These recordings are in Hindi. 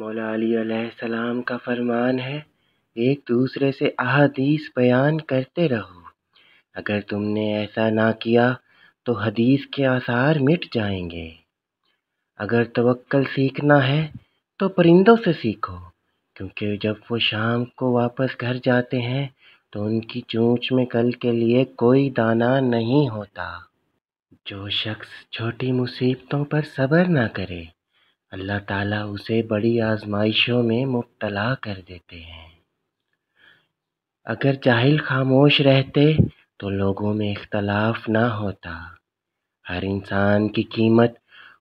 मौला अली सलाम का फरमान है एक दूसरे से अदीस बयान करते रहो अगर तुमने ऐसा ना किया तो हदीस के आसार मिट जाएंगे अगर तवक्ल सीखना है तो परिंदों से सीखो क्योंकि जब वो शाम को वापस घर जाते हैं तो उनकी चूँच में कल के लिए कोई दाना नहीं होता जो शख्स छोटी मुसीबतों पर सब्र ना करे अल्लाह ताला उसे बड़ी आजमाइशों में मुबतला कर देते हैं अगर जाहिल खामोश रहते तो लोगों में इख्तलाफ ना होता हर इंसान की कीमत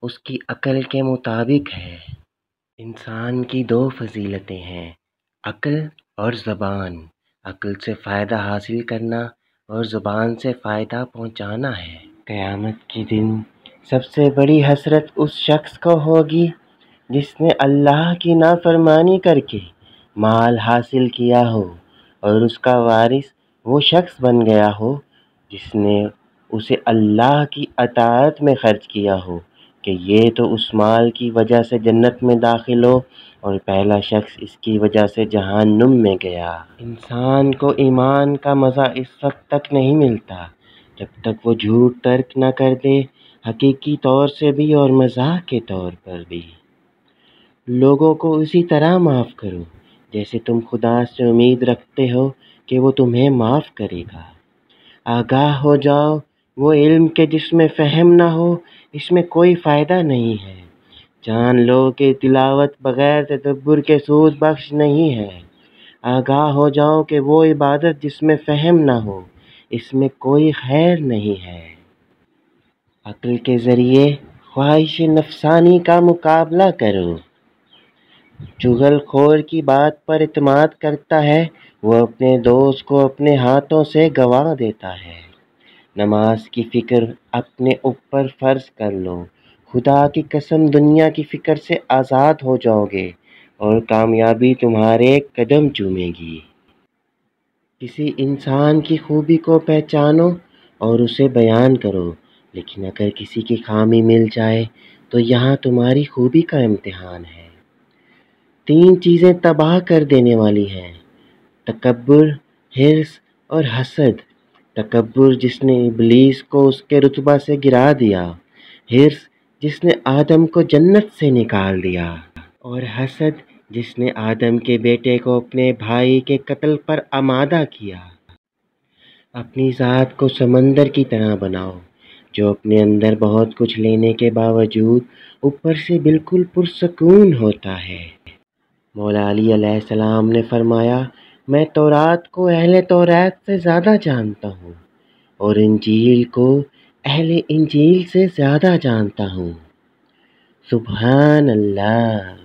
उसकी अकल के मुताबिक है इंसान की दो फजीलतें हैं अकल और ज़बान अकल से फ़ायदा हासिल करना और ज़ुबान से फ़ायदा पहुंचाना है क़यामत के दिन सबसे बड़ी हसरत उस शख्स को होगी जिसने अल्लाह की नाफरमानी करके माल हासिल किया हो और उसका वारिस वो शख्स बन गया हो जिसने उसे अल्लाह की अतात में ख़र्च किया हो कि ये तो उस माल की वजह से जन्नत में दाखिल हो और पहला शख्स इसकी वजह से जहानुम में गया इंसान को ईमान का मज़ा इस वक्त तक नहीं मिलता जब तक वो झूठ तर्क ना कर दे हक़ीक़ी तौर से भी और मज़ाक के तौर पर भी लोगों को उसी तरह माफ़ करो जैसे तुम खुदा से उम्मीद रखते हो कि वो तुम्हें माफ़ करेगा आगाह हो जाओ वो इल्म के जिसमें फहम ना हो इसमें कोई फ़ायदा नहीं है जान लो कि तिलावत बग़ैर तदब्बर के सूद बख्श नहीं है आगाह हो जाओ कि वो इबादत जिसमें फहम ना हो इसमें कोई खैर नहीं है अक्ल के ज़रिए ख्वाहिश नफसानी का मुकाबला करो चुगलखोर की बात पर इतमाद करता है वह अपने दोस्त को अपने हाथों से गंवा देता है नमाज की फ़िक्र अपने ऊपर फ़र्ज कर लो खुदा की कसम दुनिया की फ़िक्र से आज़ाद हो जाओगे और कामयाबी तुम्हारे कदम चूमेगी किसी इंसान की खूबी को पहचानो और उसे बयान करो लेकिन अगर किसी की खामी मिल जाए तो यहाँ तुम्हारी खूबी का इम्तहान है तीन चीज़ें तबाह कर देने वाली हैं तकबर हिरस और हसद तकबर जिसने इबलीस को उसके रुतबा से गिरा दिया हिरस जिसने आदम को जन्नत से निकाल दिया और हसद जिसने आदम के बेटे को अपने भाई के कत्ल पर आमादा किया अपनी ज़ात को समंदर की तरह बनाओ जो अपने अंदर बहुत कुछ लेने के बावजूद ऊपर से बिल्कुल पुरसकून होता है मौला अली ने फरमाया मैं तौरात को अहले तौरात से ज़्यादा जानता हूँ और इंजील को अहल इंजील से ज़्यादा जानता हूँ सुबह अल्लाह